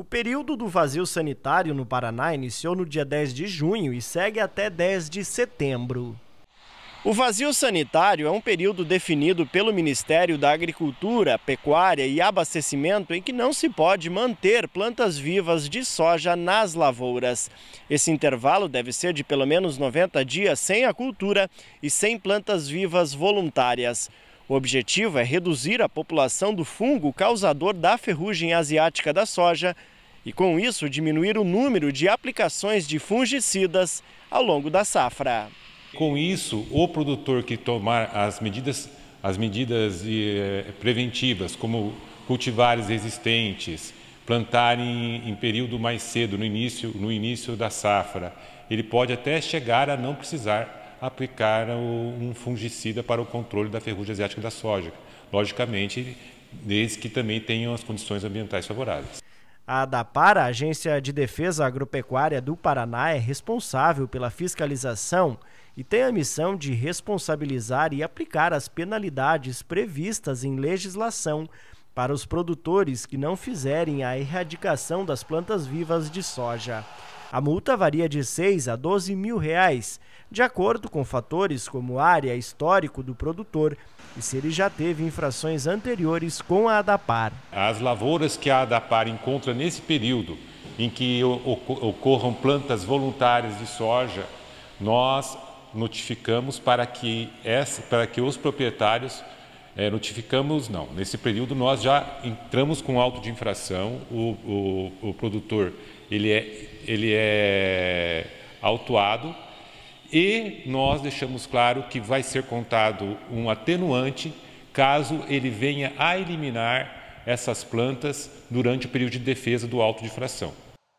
O período do vazio sanitário no Paraná iniciou no dia 10 de junho e segue até 10 de setembro. O vazio sanitário é um período definido pelo Ministério da Agricultura, Pecuária e Abastecimento em que não se pode manter plantas vivas de soja nas lavouras. Esse intervalo deve ser de pelo menos 90 dias sem a cultura e sem plantas vivas voluntárias. O objetivo é reduzir a população do fungo causador da ferrugem asiática da soja e, com isso, diminuir o número de aplicações de fungicidas ao longo da safra. Com isso, o produtor que tomar as medidas, as medidas eh, preventivas, como cultivares resistentes, plantar em, em, período mais cedo, no início, no início da safra, ele pode até chegar a não precisar aplicar um fungicida para o controle da ferrugem asiática da soja. Logicamente, desde que também tenham as condições ambientais favoráveis. A ADAPAR, a Agência de Defesa Agropecuária do Paraná, é responsável pela fiscalização e tem a missão de responsabilizar e aplicar as penalidades previstas em legislação para os produtores que não fizerem a erradicação das plantas vivas de soja. A multa varia de 6 a 12 mil reais, de acordo com fatores como área, histórico do produtor e se ele já teve infrações anteriores com a ADAPAR. As lavouras que a ADAPAR encontra nesse período em que ocorram plantas voluntárias de soja, nós notificamos para que, essa, para que os proprietários é, notificamos, não. Nesse período nós já entramos com auto de infração, o, o, o produtor ele é, ele é autuado e nós deixamos claro que vai ser contado um atenuante caso ele venha a eliminar essas plantas durante o período de defesa do auto de infração.